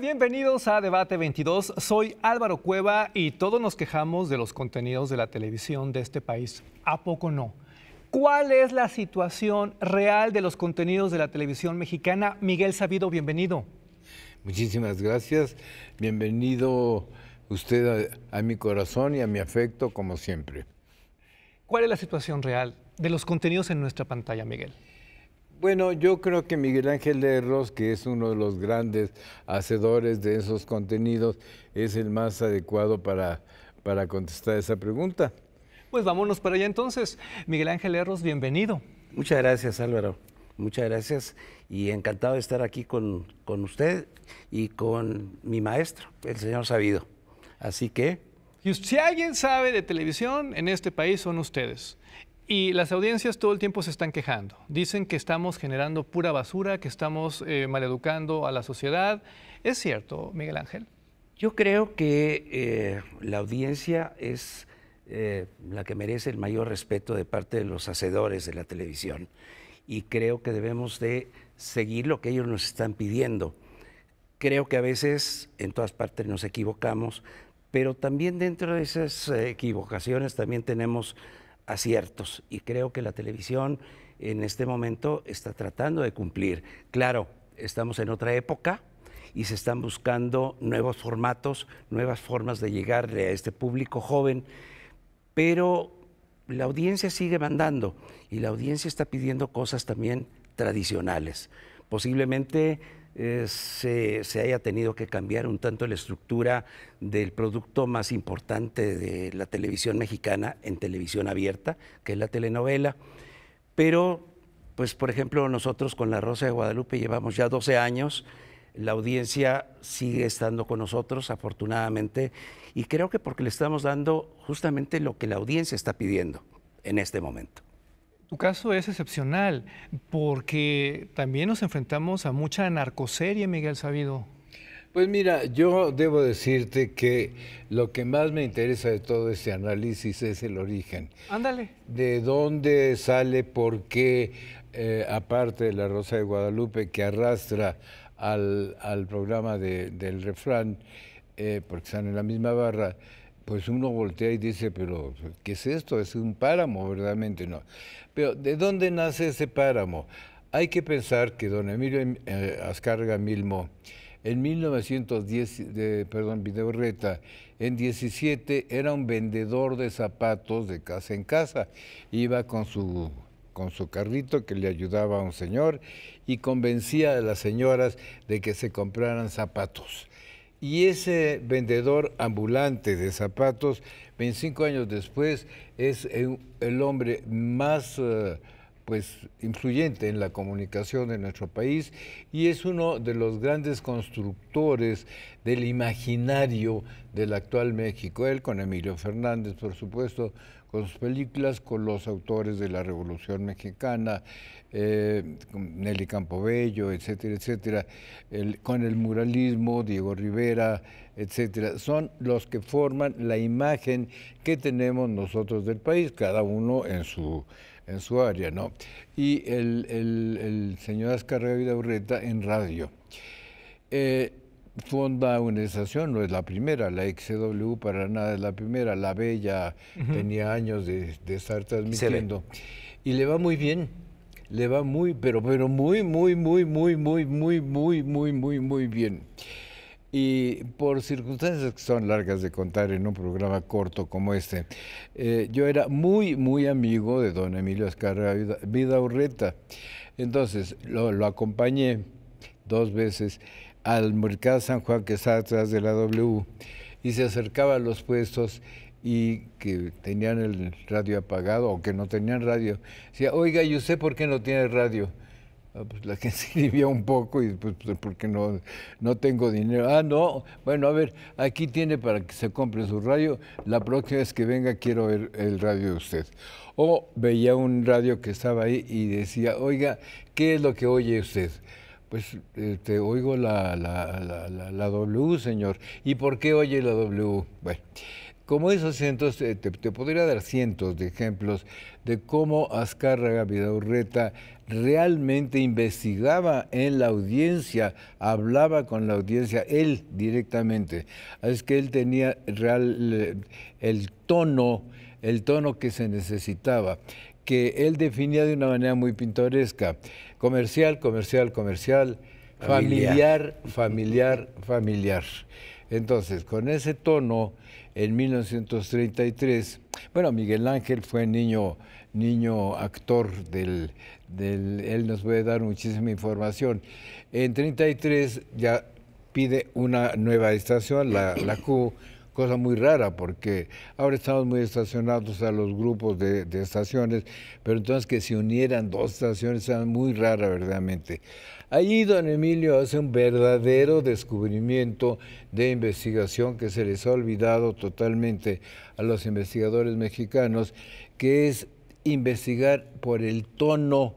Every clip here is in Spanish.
Bienvenidos a Debate 22. Soy Álvaro Cueva y todos nos quejamos de los contenidos de la televisión de este país. ¿A poco no? ¿Cuál es la situación real de los contenidos de la televisión mexicana? Miguel Sabido, bienvenido. Muchísimas gracias. Bienvenido usted a mi corazón y a mi afecto, como siempre. ¿Cuál es la situación real de los contenidos en nuestra pantalla, Miguel? Bueno, yo creo que Miguel Ángel Lerros, que es uno de los grandes hacedores de esos contenidos, es el más adecuado para, para contestar esa pregunta. Pues vámonos para allá entonces. Miguel Ángel Lerros, bienvenido. Muchas gracias, Álvaro. Muchas gracias y encantado de estar aquí con, con usted y con mi maestro, el señor Sabido. Así que... Si alguien sabe de televisión en este país son ustedes. Y las audiencias todo el tiempo se están quejando. Dicen que estamos generando pura basura, que estamos eh, maleducando a la sociedad. ¿Es cierto, Miguel Ángel? Yo creo que eh, la audiencia es eh, la que merece el mayor respeto de parte de los hacedores de la televisión. Y creo que debemos de seguir lo que ellos nos están pidiendo. Creo que a veces en todas partes nos equivocamos, pero también dentro de esas equivocaciones también tenemos aciertos y creo que la televisión en este momento está tratando de cumplir. Claro, estamos en otra época y se están buscando nuevos formatos, nuevas formas de llegarle a este público joven, pero la audiencia sigue mandando y la audiencia está pidiendo cosas también tradicionales. Posiblemente eh, se, se, haya tenido que cambiar un tanto la estructura del producto más importante de la televisión mexicana en televisión abierta, que es la telenovela. Pero, pues, por ejemplo, nosotros con La Rosa de Guadalupe llevamos ya 12 años, la audiencia sigue estando con nosotros, afortunadamente, y creo que porque le estamos dando justamente lo que la audiencia está pidiendo en este momento. Tu caso es excepcional porque también nos enfrentamos a mucha narcoserie, Miguel Sabido. Pues mira, yo debo decirte que lo que más me interesa de todo este análisis es el origen. Ándale. ¿De dónde sale? ¿Por qué? Eh, aparte de la Rosa de Guadalupe que arrastra al, programa del refrán, eh, porque están en la misma barra, pues uno voltea y dice, pero ¿qué es esto? Es un páramo, verdaderamente no. Pero ¿de dónde nace ese páramo? Hay que pensar que don Emilio em, eh, Ascarga Milmo, en 1910, perdón, en 17 era un vendedor de zapatos de casa en casa. Iba con su con su carrito que le ayudaba a un señor y convencía a las señoras de que se compraran zapatos. Y ese vendedor ambulante de zapatos, 25 años después, es el hombre más eh, pues, influyente en la comunicación de nuestro país y es uno de los grandes constructores del imaginario del actual México. Él con Emilio Fernández, por supuesto, con sus películas, con los autores de la Revolución Mexicana, eh, Nelly Campobello, etcétera, etcétera, con el muralismo, Diego Rivera, etcétera, son los que forman la imagen que tenemos nosotros del país, cada uno en su, en su área, ¿no? Y el, el, el señor Urreta en radio. Eh, fonda una estación, no es la primera, la XW para nada es la primera, la Bella tenía años de estar transmitiendo y le va muy bien le va muy, pero, pero muy, muy, muy, muy, muy, muy, muy, muy, muy, muy bien. Y por circunstancias que son largas de contar en un programa corto como este, eh, yo era muy, muy amigo de don Emilio vida urreta Entonces lo, lo acompañé dos veces al mercado San Juan que está atrás de la W y se acercaba a los puestos y que tenían el radio apagado o que no tenían radio. Decía, oiga, ¿y usted por qué no tiene radio? Ah, pues la gente se un poco y pues, pues porque no, no tengo dinero. Ah, no, bueno, a ver, aquí tiene para que se compre su radio. La próxima vez que venga quiero ver el radio de usted. O veía un radio que estaba ahí y decía, oiga, ¿qué es lo que oye usted? Pues este, oigo la, la, la, la, W, señor. ¿Y por qué oye la W? Bueno. Como esos cientos, eh, te, podría dar cientos de ejemplos de cómo Azcárraga Vidaurreta realmente investigaba en la audiencia, hablaba con la audiencia, él directamente. Es que él tenía real, el tono, el tono que se necesitaba que él definía de una manera muy pintoresca, comercial, comercial, comercial, Familiar, familiar, familiar. Entonces, con ese tono, en 1933, bueno, Miguel Ángel fue niño, niño actor del, del, él nos puede dar muchísima información. En 33 ya pide una nueva estación, la, la Q, cosa muy rara porque ahora estamos muy estacionados a los grupos de, estaciones, pero entonces que se unieran dos estaciones era muy rara verdaderamente. Allí don Emilio hace un verdadero descubrimiento de investigación que se les ha olvidado totalmente a los investigadores mexicanos, que es investigar por el tono,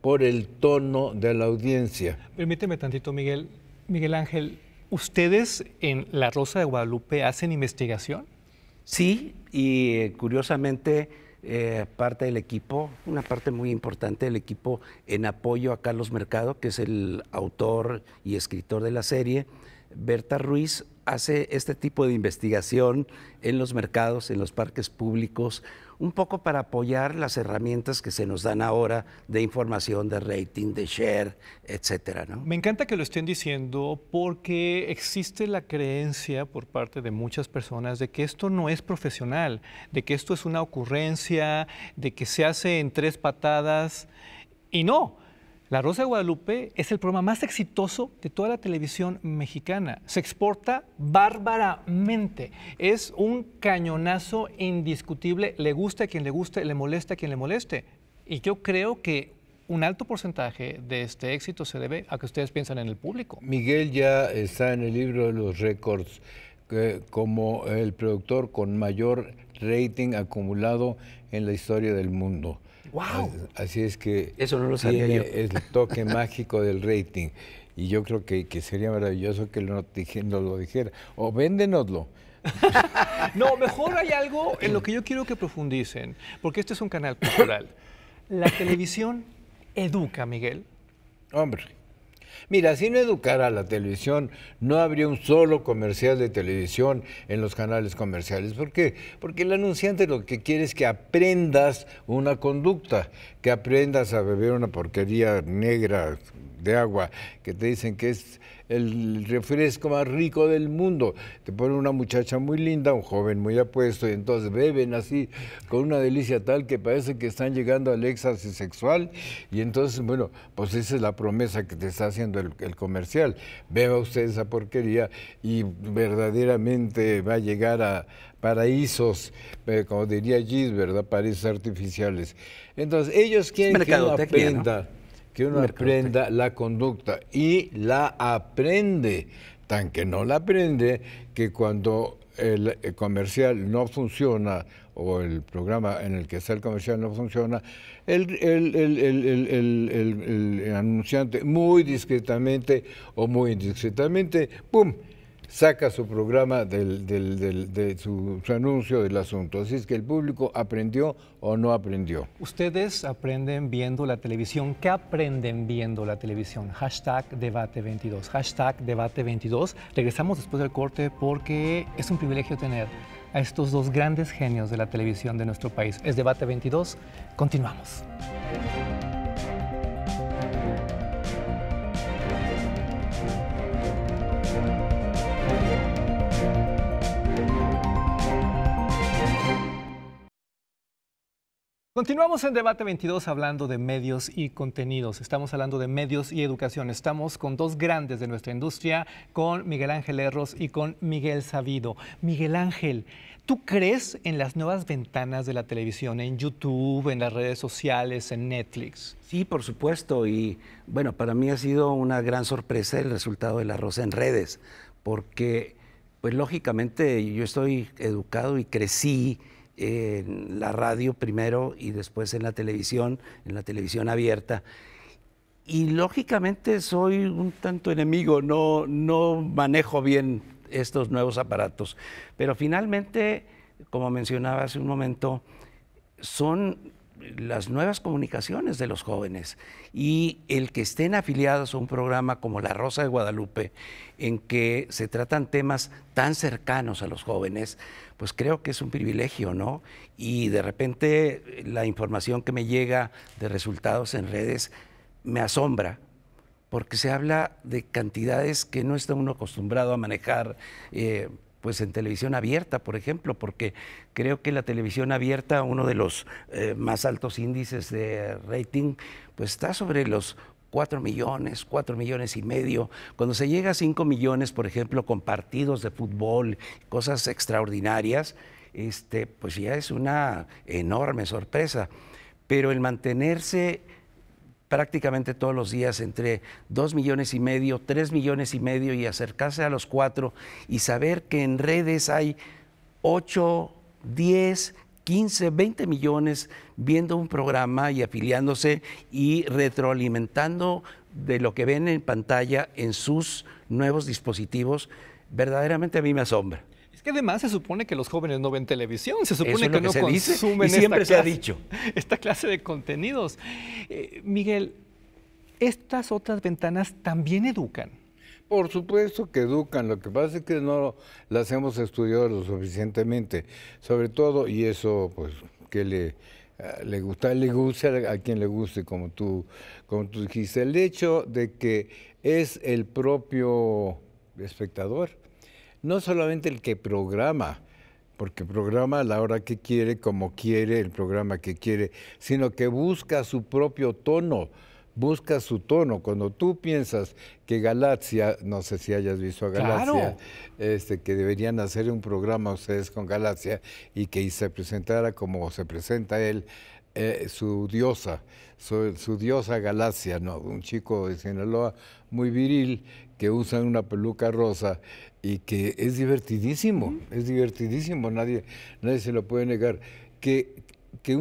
por el tono de la audiencia. Permíteme tantito, Miguel. Miguel Ángel, ¿Ustedes en La Rosa de Guadalupe hacen investigación? Sí, y eh, curiosamente eh, parte del equipo, una parte muy importante del equipo en apoyo a Carlos Mercado, que es el autor y escritor de la serie, Berta Ruiz hace este tipo de investigación en los mercados, en los parques públicos, un poco para apoyar las herramientas que se nos dan ahora de información, de rating, de share, etcétera. Me encanta que lo estén diciendo porque existe la creencia por parte de muchas personas de que esto no es profesional, de que esto es una ocurrencia, de que se hace en tres patadas y no. La Rosa de Guadalupe es el programa más exitoso de toda la televisión mexicana. Se exporta bárbaramente. Es un cañonazo indiscutible. Le gusta a quien le guste, le molesta a quien le moleste. Y yo creo que un alto porcentaje de este éxito se debe a que ustedes piensan en el público. Miguel ya está en el libro de los récords como el productor con mayor rating acumulado en la historia del mundo. ¡Wow! Así es que. Eso no lo sabía El toque mágico del rating. Y yo creo que, sería maravilloso que lo, nos lo dijera. O véndenoslo. no, mejor hay algo en lo que yo quiero que profundicen, porque este es un canal cultural. La televisión educa, Miguel. Hombre. Mira, si no educara a la televisión, no habría un solo comercial de televisión en los canales comerciales. ¿Por qué? Porque el anunciante lo que quiere es que aprendas una conducta, que aprendas a beber una porquería negra de agua, que te dicen que es el refresco más rico del mundo. Te ponen una muchacha muy linda, un joven muy apuesto, y entonces beben así con una delicia tal que parece que están llegando al éxtasis sexual. Y entonces, bueno, pues esa es la promesa que te está haciendo el, comercial. Beba usted esa porquería y verdaderamente va a llegar a paraísos, eh, como diría Gis, ¿verdad? Paraísos artificiales. Entonces, ellos quieren que la que uno aprenda la conducta y la aprende, tan que no la aprende que cuando el eh, comercial no funciona o el programa en el que está el comercial no funciona, el, el, anunciante muy discretamente o muy indiscretamente, ¡pum!, saca su programa de su, su, anuncio del asunto. Así es que el público aprendió o no aprendió. Ustedes aprenden viendo la televisión. ¿Qué aprenden viendo la televisión? Hashtag debate22. Hashtag debate22. Regresamos después del corte porque es un privilegio tener a estos dos grandes genios de la televisión de nuestro país. Es Debate 22. Continuamos. Continuamos en Debate 22 hablando de medios y contenidos. Estamos hablando de medios y educación. Estamos con dos grandes de nuestra industria, con Miguel Ángel Erros y con Miguel Sabido. Miguel Ángel, ¿tú crees en las nuevas ventanas de la televisión, en YouTube, en las redes sociales, en Netflix? Sí, por supuesto. Y bueno, para mí ha sido una gran sorpresa el resultado de la Rosa en redes, porque pues lógicamente yo estoy educado y crecí en la radio primero y después en la televisión, en la televisión abierta. Y lógicamente soy un tanto enemigo, no, no manejo bien estos nuevos aparatos. Pero finalmente, como mencionaba hace un momento, son las nuevas comunicaciones de los jóvenes y el que estén afiliados a un programa como La Rosa de Guadalupe, en que se tratan temas tan cercanos a los jóvenes, pues creo que es un privilegio, ¿no? Y de repente la información que me llega de resultados en redes me asombra, porque se habla de cantidades que no está uno acostumbrado a manejar. Eh, pues en televisión abierta, por ejemplo, porque creo que la televisión abierta, uno de los eh, más altos índices de rating, pues está sobre los 4 millones, 4 millones y medio. Cuando se llega a 5 millones, por ejemplo, con partidos de fútbol, cosas extraordinarias, este, pues ya es una enorme sorpresa. Pero el mantenerse prácticamente todos los días entre 2 millones y medio, tres millones y medio y acercarse a los cuatro y saber que en redes hay 8, 10, 15, 20 millones viendo un programa y afiliándose y retroalimentando de lo que ven en pantalla en sus nuevos dispositivos, verdaderamente a mí me asombra. ¿Qué que además se supone que los jóvenes no ven televisión, se supone que, no consumen siempre esta, clase, ha dicho. esta clase de contenidos. Eh, Miguel, estas otras ventanas también educan. Por supuesto que educan, lo que pasa es que no las hemos estudiado lo suficientemente, sobre todo, y eso pues que le, ah, le gusta, le guste a quien le guste, como tú, como tú dijiste, el hecho de que es el propio espectador no solamente el que programa, porque programa a la hora que quiere, como quiere, el programa que quiere, sino que busca su propio tono, busca su tono. Cuando tú piensas que Galaxia, no sé si hayas visto a Galaxia, este, que deberían hacer un programa ustedes con Galaxia y que se presentara como se presenta él, eh, su diosa, su, su diosa Galaxia, ¿no? un chico de Sinaloa muy viril que usan una peluca rosa y que es divertidísimo, es divertidísimo, nadie, nadie se lo puede negar. Que, que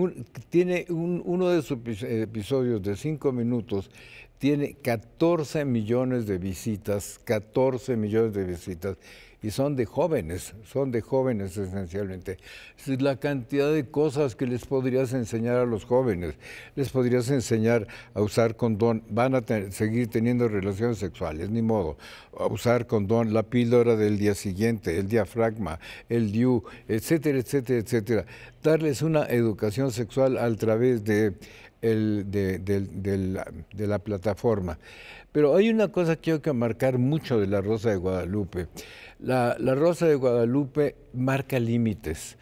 tiene uno de sus episodios de cinco minutos, tiene 14 millones de visitas, 14 millones de visitas y son de jóvenes, son de jóvenes esencialmente. la cantidad de cosas que les podrías enseñar a los jóvenes, les podrías enseñar a usar condón, van a seguir teniendo relaciones sexuales, ni modo, a usar condón, la píldora del día siguiente, el diafragma, el DIU, etcétera, etcétera, etcétera. Darles una educación sexual a través de de, la, plataforma. Pero hay una cosa que hay que marcar mucho de la Rosa de Guadalupe. La, Rosa de Guadalupe marca límites.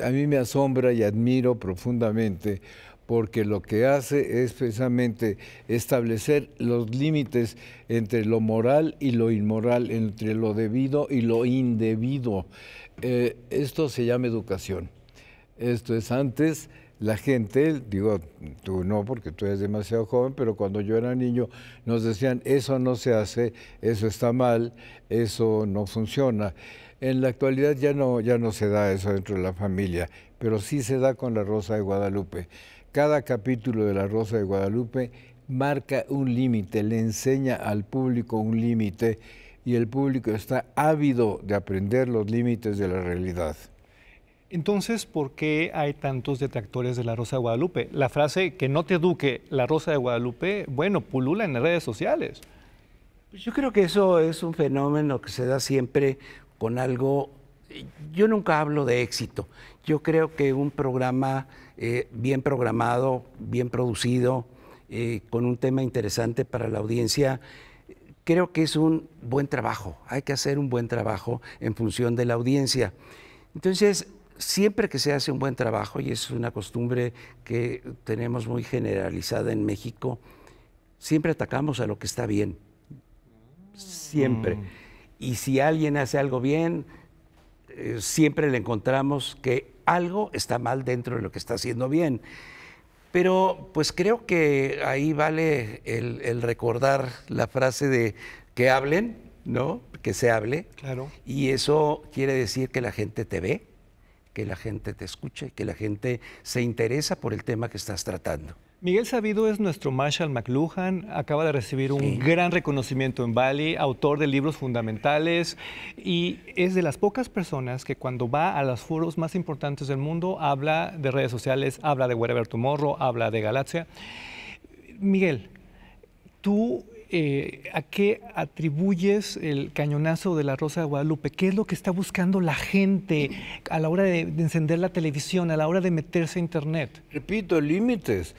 a mí me asombra y admiro profundamente porque lo que hace es precisamente establecer los límites entre lo moral y lo inmoral, entre lo debido y lo indebido. Eh, esto se llama educación. Esto es antes la gente, digo, tú no, porque tú eres demasiado joven, pero cuando yo era niño nos decían, eso no se hace, eso está mal, eso no funciona. En la actualidad ya no, ya no se da eso dentro de la familia, pero sí se da con la Rosa de Guadalupe. Cada capítulo de la Rosa de Guadalupe marca un límite, le enseña al público un límite y el público está ávido de aprender los límites de la realidad. Entonces, ¿por qué hay tantos detractores de la Rosa de Guadalupe? La frase que no te eduque la Rosa de Guadalupe, bueno, pulula en las redes sociales. Pues yo creo que eso es un fenómeno que se da siempre con algo... Yo nunca hablo de éxito. Yo creo que un programa eh, bien programado, bien producido, eh, con un tema interesante para la audiencia, creo que es un buen trabajo. Hay que hacer un buen trabajo en función de la audiencia. Entonces, siempre que se hace un buen trabajo, y es una costumbre que tenemos muy generalizada en México, siempre atacamos a lo que está bien. Siempre. Mm. Y si alguien hace algo bien, eh, siempre le encontramos que algo está mal dentro de lo que está haciendo bien. Pero pues creo que ahí vale el, el recordar la frase de que hablen, ¿no? Que se hable. Claro. Y eso quiere decir que la gente te ve que la gente te escuche, que la gente se interesa por el tema que estás tratando. Miguel Sabido es nuestro Marshall McLuhan, acaba de recibir un gran reconocimiento en Bali, autor de libros fundamentales y es de las pocas personas que cuando va a los foros más importantes del mundo habla de redes sociales, habla de Wherever Tomorrow, habla de Galaxia. Miguel, tú eh, a qué atribuyes el cañonazo de la Rosa de Guadalupe? ¿Qué es lo que está buscando la gente a la hora de, encender la televisión, a la hora de meterse a Internet? Repito, límites.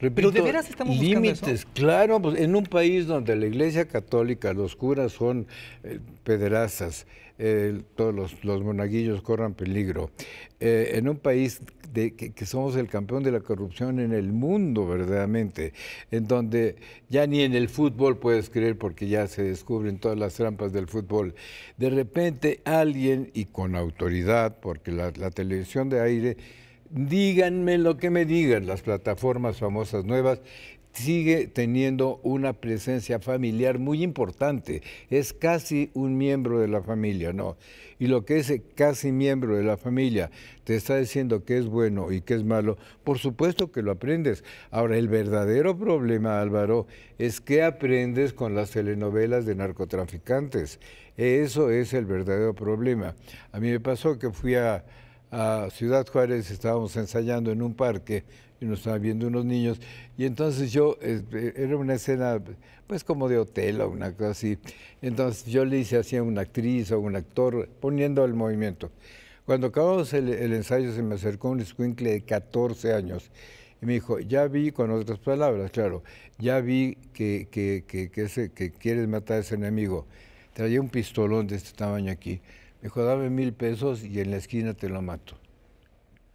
Pero de veras estamos límites, claro, pues en un país donde la Iglesia Católica, los curas son eh, pederastas, eh, todos los, monaguillos corran peligro. Eh, en un país de, que, somos el campeón de la corrupción en el mundo, verdaderamente, en donde ya ni en el fútbol puedes creer porque ya se descubren todas las trampas del fútbol. De repente alguien, y con autoridad, porque la, la televisión de aire díganme lo que me digan las plataformas famosas nuevas, sigue teniendo una presencia familiar muy importante. Es casi un miembro de la familia, ¿no? Y lo que ese eh, casi miembro de la familia te está diciendo que es bueno y que es malo, por supuesto que lo aprendes. Ahora, el verdadero problema, Álvaro, es que aprendes con las telenovelas de narcotraficantes. Eso es el verdadero problema. A mí me pasó que fui a, a Ciudad Juárez, estábamos ensayando en un parque y nos estaban viendo unos niños. Y entonces yo, este, era una escena, pues como de hotel o una cosa así. Entonces yo le hice así a una actriz o a un actor, poniendo el movimiento. Cuando acabamos el, ensayo, se me acercó un escuincle de 14 años y me dijo, ya vi, con otras palabras, claro, ya vi que, que, que, que, que quieres matar a ese enemigo. Traía un pistolón de este tamaño aquí. Me dijo, dame mil pesos y en la esquina te lo mato.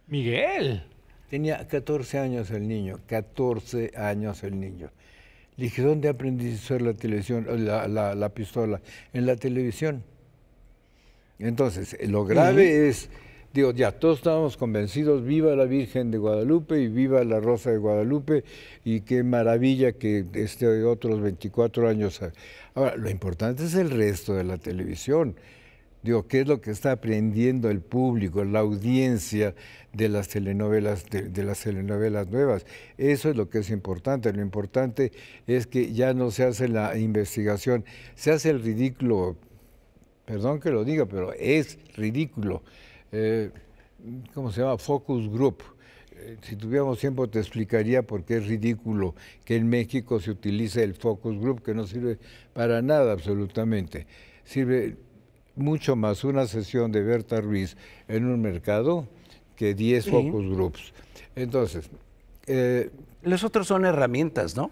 Miguel. Tenía 14 años el niño, 14 años el niño. Le dije, ¿dónde aprendiste a usar la televisión, la, pistola? En la televisión. Entonces, eh, lo grave es, digo, ya todos estábamos convencidos, viva la Virgen de Guadalupe y viva la Rosa de Guadalupe, y qué maravilla que este otros 24 años. Ahora, lo importante es el resto de la televisión. ¿qué es lo que está aprendiendo el público, la audiencia de las telenovelas, de, las telenovelas nuevas? Eso es lo que es importante. Lo importante es que ya no se hace la investigación, se hace el ridículo, perdón que lo diga, pero es ridículo. Eh, ¿Cómo se llama? Focus Group eh, si tuviéramos tiempo te explicaría por qué es ridículo que en México se utilice el focus group, que no sirve para nada absolutamente. Sirve mucho más una sesión de Berta Ruiz en un mercado que 10 focus groups. Entonces... Eh, los otros son herramientas, ¿no?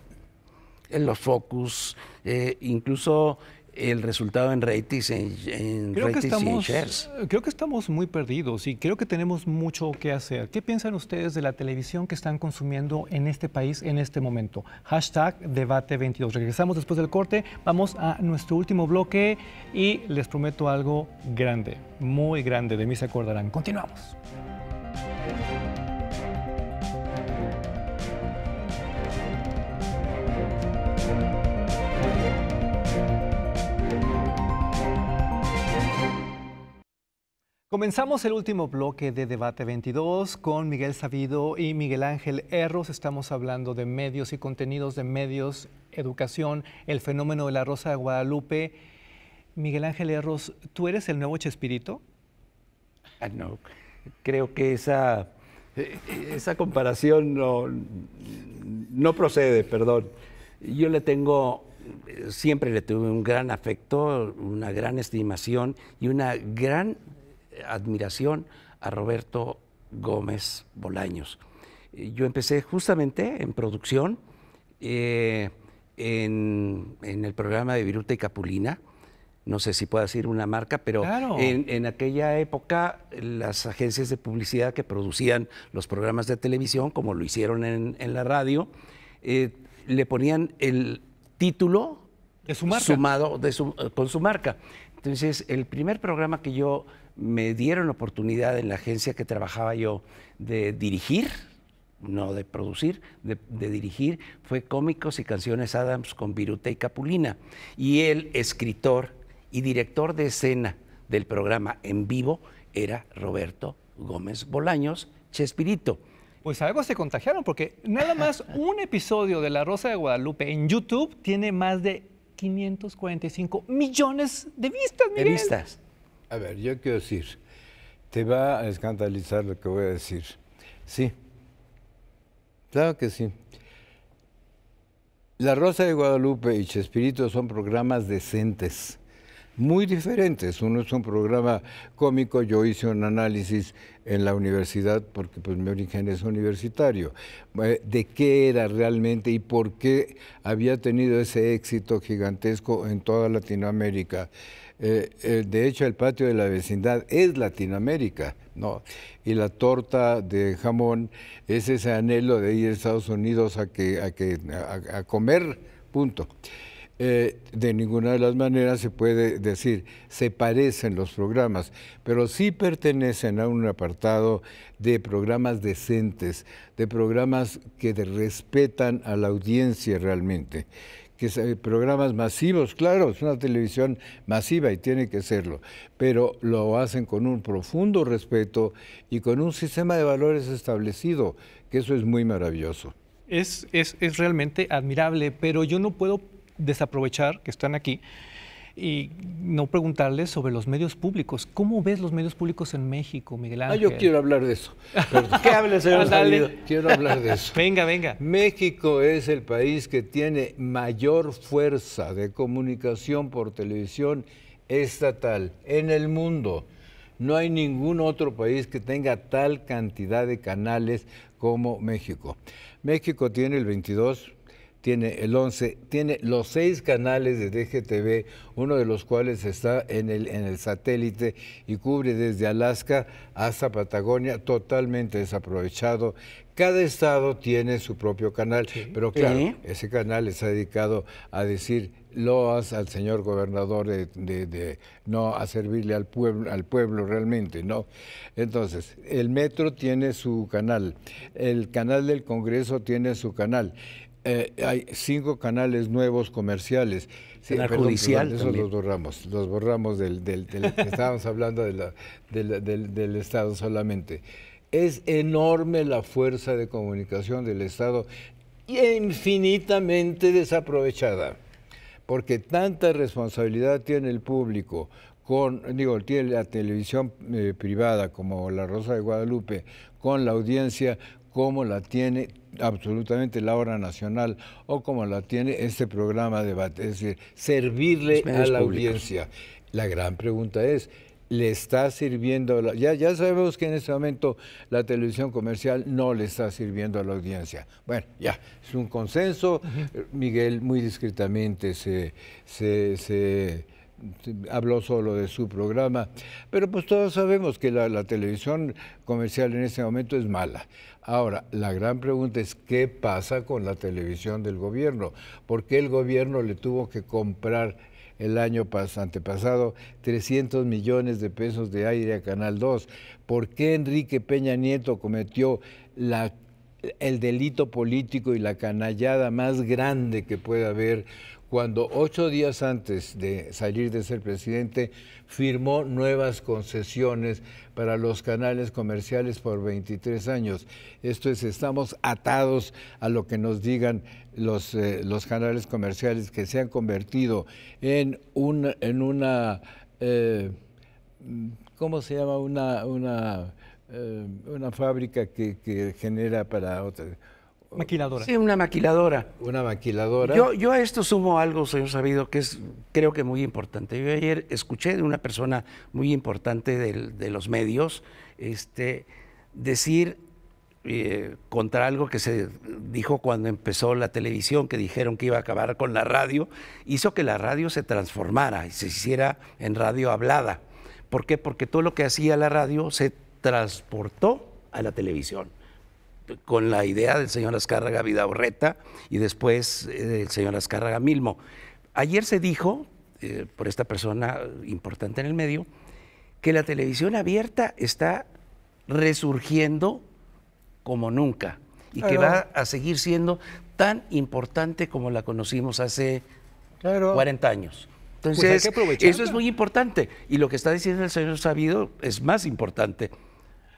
en eh, Los focus, eh, incluso el resultado en ratings, en, y shares. Eh, creo que estamos muy perdidos y creo que tenemos mucho que hacer. ¿Qué piensan ustedes de la televisión que están consumiendo en este país en este momento? Hashtag debate22. Regresamos después del corte, vamos a nuestro último bloque y les prometo algo grande, muy grande, de mí se acordarán. Continuamos. Comenzamos el último bloque de Debate 22 con Miguel Sabido y Miguel Ángel Erros. Estamos hablando de medios y contenidos de medios, educación, el fenómeno de la Rosa de Guadalupe. Miguel Ángel Erros, ¿tú eres el nuevo Chespirito? Ah, no, creo que esa, eh, esa comparación no, no procede, perdón. Yo le tengo siempre le tuve un gran afecto, una gran estimación y una gran admiración a Roberto Gómez Bolaños. Eh, yo empecé justamente en producción eh, en, el programa de Viruta y Capulina. No sé si puedo decir una marca, pero en, aquella época las agencias de publicidad que producían los programas de televisión, como lo hicieron en, la radio, eh, le ponían el título sumado con su marca. Entonces, el primer programa que yo me dieron la oportunidad en la agencia que trabajaba yo de dirigir, no de producir, de, dirigir, fue Cómicos y Canciones Adams con Viruta y Capulina. Y el escritor y director de escena del programa en vivo era Roberto Gómez Bolaños Chespirito. Pues algo se contagiaron, porque nada más un episodio de La Rosa de Guadalupe en YouTube tiene más de 545 millones de vistas, Miguel. De vistas. A ver, yo quiero decir, te va a escandalizar lo que voy a decir. Sí, claro que sí. La Rosa de Guadalupe y Chespirito son programas decentes muy diferentes. Uno es un programa cómico, yo hice un análisis en la universidad, porque pues mi origen es universitario, eh, de qué era realmente y por qué había tenido ese éxito gigantesco en toda Latinoamérica. Eh, eh, de hecho, el patio de la vecindad es Latinoamérica, ¿no? Y la torta de jamón es ese anhelo de ir a Estados Unidos a, que, a, a comer, punto. Eh, de ninguna de las maneras se puede decir se parecen los programas, pero sí pertenecen a un apartado de programas decentes, de programas que respetan a la audiencia realmente que son programas masivos, claro, es una televisión masiva y tiene que serlo, pero lo hacen con un profundo respeto y con un sistema de valores establecido, que eso es muy maravilloso. Es, es, es realmente admirable, pero yo no puedo desaprovechar que están aquí y no preguntarles sobre los medios públicos. ¿Cómo ves los medios públicos en México, Miguel Ángel? Ah, yo quiero hablar de eso. ¿Qué habla, señor Quiero hablar de eso. Venga, venga. México es el país que tiene mayor fuerza de comunicación por televisión estatal en el mundo. No hay ningún otro país que tenga tal cantidad de canales como México. México tiene el 22 tiene el 11, tiene los seis canales de DGTV, uno de los cuales está en el, en el satélite y cubre desde Alaska hasta Patagonia, totalmente desaprovechado. Cada estado tiene su propio canal, pero claro, ese canal está dedicado a decir loas al señor gobernador no a servirle al pueblo, al pueblo realmente, ¿no? Entonces, el metro tiene su canal, el canal del Congreso tiene su canal, eh, hay cinco canales nuevos comerciales. la judicial. los borramos, los borramos del, del, estábamos hablando de la, del, Estado solamente. Es enorme la fuerza de comunicación del Estado, infinitamente desaprovechada, porque tanta responsabilidad tiene el público con, digo, tiene la televisión eh, privada como La Rosa de Guadalupe, con la audiencia, Cómo la tiene absolutamente la hora nacional o cómo la tiene este programa de debate, es decir, servirle a la audiencia. La gran pregunta es, le está sirviendo, ya, ya sabemos que en este momento la televisión comercial no le está sirviendo a la audiencia. Bueno, ya, es un consenso. Miguel muy discretamente se, se habló solo de su programa, pero pues todos sabemos que la, televisión comercial en ese momento es mala. Ahora, la gran pregunta es qué pasa con la televisión del gobierno, porque el gobierno le tuvo que comprar el año antepasado 300 millones de pesos de aire a Canal 2, por qué Enrique Peña Nieto cometió el delito político y la canallada más grande que puede haber cuando ocho días antes de salir de ser presidente firmó nuevas concesiones para los canales comerciales por 23 años. Esto es, estamos atados a lo que nos digan los, eh, los canales comerciales que se han convertido en, un, en una... Eh, ¿Cómo se llama? Una... una eh, una fábrica que, que genera para otras Maquiladora. Sí, una maquiladora. Una maquiladora. Yo, a esto sumo algo, señor Sabido, que es creo que muy importante. Yo ayer escuché de una persona muy importante de los medios este, decir eh, contra algo que se dijo cuando empezó la televisión, que dijeron que iba a acabar con la radio, hizo que la radio se transformara y se hiciera en radio hablada. ¿Por qué? Porque todo lo que hacía la radio se transportó a la televisión con la idea del señor Azcárraga Vidaurreta y después del eh, señor Azcárraga Milmo. Ayer se dijo, eh, por esta persona importante en el medio, que la televisión abierta está resurgiendo como nunca y que va a seguir siendo tan importante como la conocimos hace 40 años. Pues Entonces, eso es muy importante. Y lo que está diciendo el señor Sabido es más importante.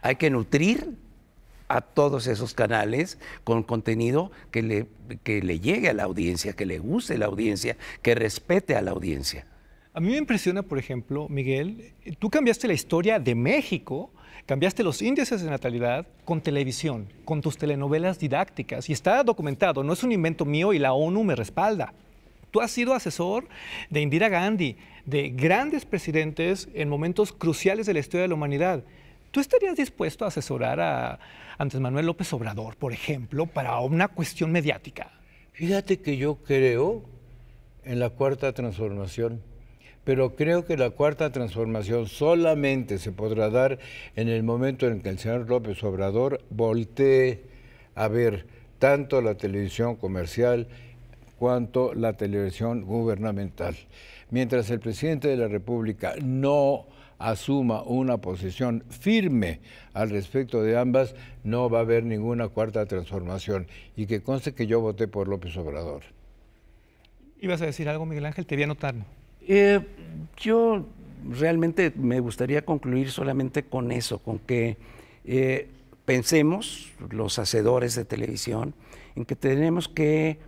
Hay que nutrir a todos esos canales con contenido que le, que le llegue a la audiencia, que le guste la audiencia, que respete a la audiencia. A mí me impresiona, por ejemplo, Miguel, tú cambiaste la historia de México, cambiaste los índices de natalidad con televisión, con tus telenovelas didácticas, y está documentado, no es un invento mío y la ONU me respalda. Tú has sido asesor de Indira Gandhi, de grandes presidentes en momentos cruciales de la historia de la humanidad. ¿Tú estarías dispuesto a asesorar a Antes Manuel López Obrador, por ejemplo, para una cuestión mediática? Fíjate que yo creo en la cuarta transformación, pero creo que la cuarta transformación solamente se podrá dar en el momento en que el señor López Obrador voltee a ver tanto la televisión comercial cuanto la televisión gubernamental. Mientras el presidente de la República no asuma una posición firme al respecto de ambas, no va a haber ninguna cuarta transformación. Y que conste que yo voté por López Obrador. ¿Ibas a decir algo, Miguel Ángel? Te voy a notar. Eh, yo realmente me gustaría concluir solamente con eso, con que eh, pensemos, los hacedores de televisión, en que tenemos que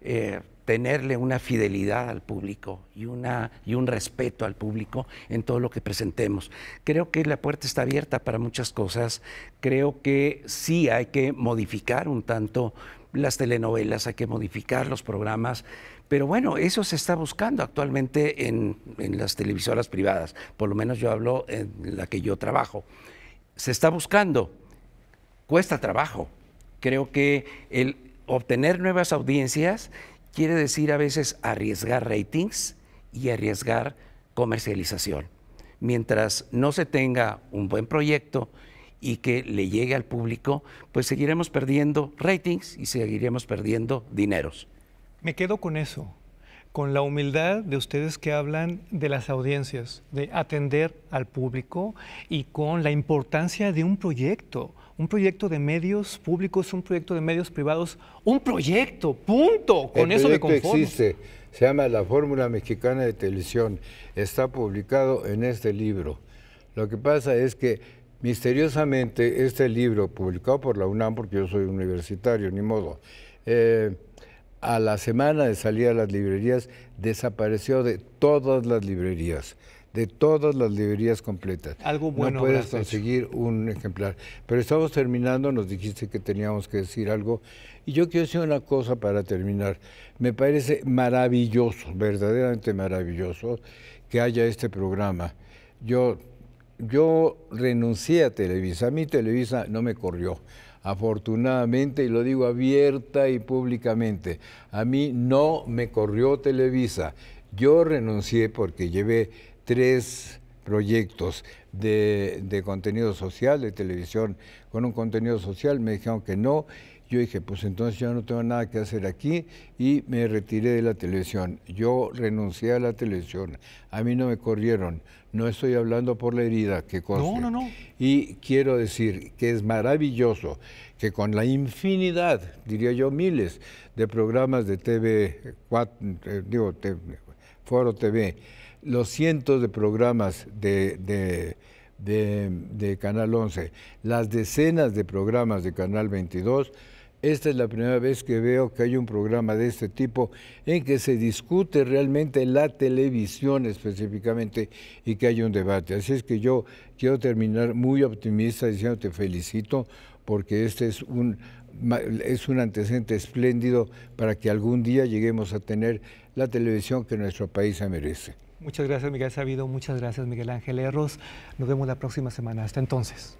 eh, tenerle una fidelidad al público y, una, y un respeto al público en todo lo que presentemos. Creo que la puerta está abierta para muchas cosas. Creo que sí hay que modificar un tanto las telenovelas, hay que modificar los programas. Pero bueno, eso se está buscando actualmente en, en las televisoras privadas. Por lo menos yo hablo en la que yo trabajo. Se está buscando. Cuesta trabajo. Creo que el obtener nuevas audiencias quiere decir a veces arriesgar ratings y arriesgar comercialización. Mientras no se tenga un buen proyecto y que le llegue al público, pues seguiremos perdiendo ratings y seguiremos perdiendo dineros. Me quedo con eso, con la humildad de ustedes que hablan de las audiencias, de atender al público y con la importancia de un proyecto un proyecto de medios públicos, un proyecto de medios privados, un proyecto, punto. Con eso me conformo. existe, se llama La Fórmula Mexicana de Televisión, está publicado en este libro. Lo que pasa es que misteriosamente este libro, publicado por la UNAM, porque yo soy universitario, ni modo, eh, a la semana de salir a las librerías desapareció de todas las librerías de todas las librerías completas. Algo bueno. No puedes conseguir un ejemplar. Pero estamos terminando, nos dijiste que teníamos que decir algo. Y yo quiero decir una cosa para terminar. Me parece maravilloso, verdaderamente maravilloso, que haya este programa. Yo, yo renuncié a Televisa. A mí Televisa no me corrió afortunadamente, y lo digo abierta y públicamente, a mí no me corrió Televisa. Yo renuncié porque llevé tres proyectos de, contenido social, de televisión, con un contenido social, me dijeron que no. Yo dije, pues entonces yo no tengo nada que hacer aquí y me retiré de la televisión. Yo renuncié a la televisión. A mí no me corrieron. No estoy hablando por la herida que cosa. No, no, no. Y quiero decir que es maravilloso que con la infinidad, diría yo miles, de programas de TV, eh, digo, Foro TV, los cientos de programas de, Canal 11, las decenas de programas de Canal 22, esta es la primera vez que veo que hay un programa de este tipo en que se discute realmente la televisión específicamente y que hay un debate. Así es que yo quiero terminar muy optimista diciendo te felicito porque este es un, es un antecedente espléndido para que algún día lleguemos a tener la televisión que nuestro país se merece. Muchas gracias, Miguel Sabido. Muchas gracias, Miguel Ángel Erros. Nos vemos la próxima semana. Hasta entonces.